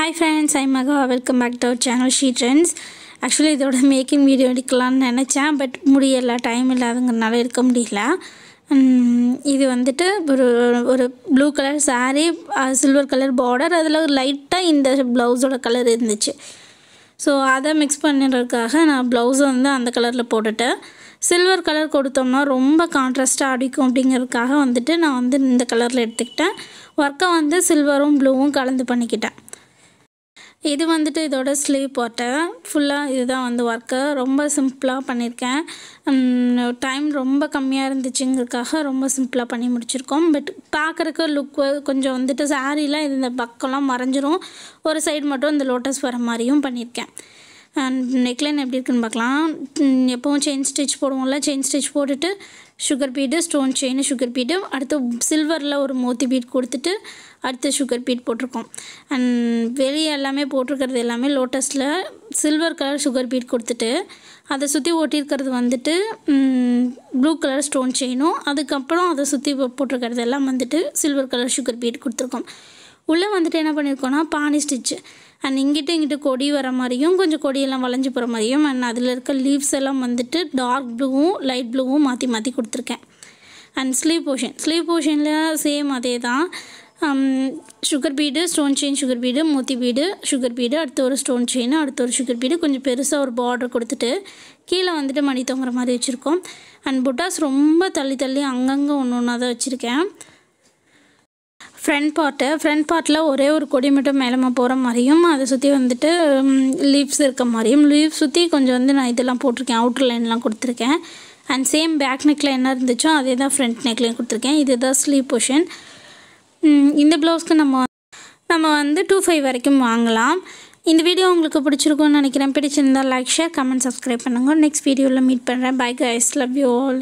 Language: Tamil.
hi friends I Maha welcome back to our channel she trends actually இதோட மேக்கிங் வீடியோ எடுக்கலாம்னு நினச்சேன் பட் முடியலை டைம் இல்லாதங்கிறனால இருக்க முடியல இது வந்துட்டு ஒரு ஒரு blue colour sari silver colour border அதில் ஒரு லைட்டாக இந்த ப்ளவுஸோட கலர் இருந்துச்சு ஸோ அதை மிக்ஸ் பண்ணுறதுக்காக நான் ப்ளவுஸை வந்து அந்த கலரில் போட்டுட்டேன் சில்வர் கலர் கொடுத்தோம்னா ரொம்ப கான்ட்ராஸ்ட்டாக அடிக்கும் அப்படிங்கிறதுக்காக வந்துட்டு நான் வந்து இந்த கலரில் எடுத்துக்கிட்டேன் ஒர்க்கை வந்து சில்வரும் ப்ளூவும் கலந்து பண்ணிக்கிட்டேன் இது வந்துட்டு இதோட ஸ்லீவ் போட்டேன் ஃபுல்லாக இதுதான் வந்து ஒர்க்கு ரொம்ப சிம்பிளாக பண்ணியிருக்கேன் டைம் ரொம்ப கம்மியாக இருந்துச்சுங்கிறதுக்காக ரொம்ப சிம்பிளாக பண்ணி முடிச்சிருக்கோம் பட் பார்க்குறக்கு லுக் கொஞ்சம் வந்துட்டு சாரீலாம் இந்த பக்கம்லாம் மறைஞ்சிரும் ஒரு சைடு மட்டும் இந்த லோட்டஸ் வர மாதிரியும் பண்ணியிருக்கேன் அண்ட் நெக்லைன் எப்படி இருக்குன்னு பார்க்கலாம் எப்போவும் செயின் ஸ்டிச் போடுவோம்ல செயின் ஸ்டிச் போட்டுட்டு sugar bead stone chain sugar bead அடுத்து சில்வரில் ஒரு மோத்தி பீட் கொடுத்துட்டு அடுத்து சுகர் பீட் போட்டிருக்கோம் அண்ட் வெளியே எல்லாமே போட்டிருக்கிறது எல்லாமே லோட்டஸில் சில்வர் கலர் சுகர் பீட் கொடுத்துட்டு அதை சுற்றி ஓட்டியிருக்கிறது வந்துட்டு ப்ளூ கலர் ஸ்டோன் செயினும் அதுக்கப்புறம் அதை சுற்றி போட்டிருக்கிறது எல்லாம் வந்துட்டு சில்வர் கலர் சுகர் பீட் கொடுத்துருக்கோம் உள்ளே வந்துட்டு என்ன பண்ணியிருக்கோம்னா பானி ஸ்டிச்சு அண்ட் இங்கிட்டு இங்கிட்டு கொடி வர மாதிரியும் கொஞ்சம் கொடியெல்லாம் வளைஞ்சு போகிற மாதிரியும் அண்ட் அதில் இருக்க லீவ்ஸ் எல்லாம் வந்துட்டு டார்க் ப்ளூவும் லைட் ப்ளூவும் மாற்றி மாற்றி கொடுத்துருக்கேன் அண்ட் ஸ்லீவ் போர்ஷன் ஸ்லீவ் போர்ஷனில் சேம் அதே தான் sugar bead stone chain sugar bead மோத்தி பீடு சுகர் பீடு அடுத்து ஒரு ஸ்டோன் செயின் அடுத்து ஒரு சுகர் பீடு கொஞ்சம் பெருசாக ஒரு பார்டர் கொடுத்துட்டு கீழே வந்துட்டு மணி தொங்குற மாதிரி வச்சுருக்கோம் அண்ட் புட்டாஸ் ரொம்ப தள்ளி தள்ளி அங்கங்கே ஒன்று ஒன்றா தான் வச்சுருக்கேன் ஃப்ரண்ட் பார்ட்டு ஃப்ரண்ட் பார்ட்டில் ஒரே ஒரு கொடி மட்டும் மேலமாக போகிற மாதிரியும் அதை சுற்றி வந்துட்டு லீவ்ஸ் இருக்க மாதிரியும் லீவ் சுற்றி கொஞ்சம் வந்து நான் இதெல்லாம் போட்டிருக்கேன் அவுட்டர் லைன்லாம் கொடுத்துருக்கேன் அண்ட் சேம் பேக் நெக்கில் என்ன இருந்துச்சோ அதே தான் ஃப்ரண்ட் நெக்லையும் கொடுத்துருக்கேன் இதுதான் ஸ்லீவ் போஷன் இந்த ப்ளவுஸ்க்கு நம்ம நம்ம வந்து டூ ஃபைவ் வரைக்கும் வாங்கலாம் இந்த வீடியோ உங்களுக்கு பிடிச்சிருக்கும்னு நினைக்கிறேன் பிடிச்சிருந்தால் லைக் ஷேர் கமெண்ட் சப்ஸ்கிரைப் பண்ணுங்கள் நெக்ஸ்ட் வீடியோவில் மீட் பண்ணுறேன் bye guys love you all